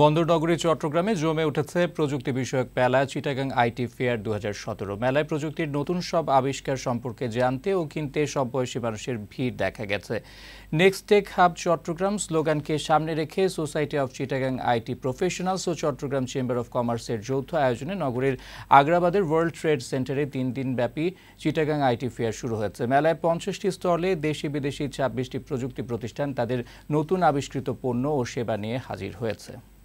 বন্দরনগরী চট্টগ্রামে জমে উঠেছে প্রযুক্তি বিষয়ক মেলা চিটাগাং আইটি ফেয়ার দু মেলায় প্রযুক্তির নতুন সব আবিষ্কার সম্পর্কে জানতে ও কিনতে সব বয়সী মানুষের ভিড় দেখা গেছে নেক্সট টেক হাব চট্টগ্রাম স্লোগানকে সামনে রেখে society of Chittagong IT professionals ও চট্টগ্রাম চেম্বার অফ কমার্সের যৌথ আয়োজনে নগরের আগ্রাবাদের ওয়ার্ল্ড ট্রেড সেন্টারে তিন দিন ব্যাপী চিটাগাং আইটি ফেয়ার শুরু হয়েছে মেলায় পঞ্চাশটি স্টলে দেশি বিদেশি ছাব্বিশটি প্রযুক্তি প্রতিষ্ঠান তাদের নতুন আবিষ্কৃত পণ্য ও সেবা নিয়ে হাজির হয়েছে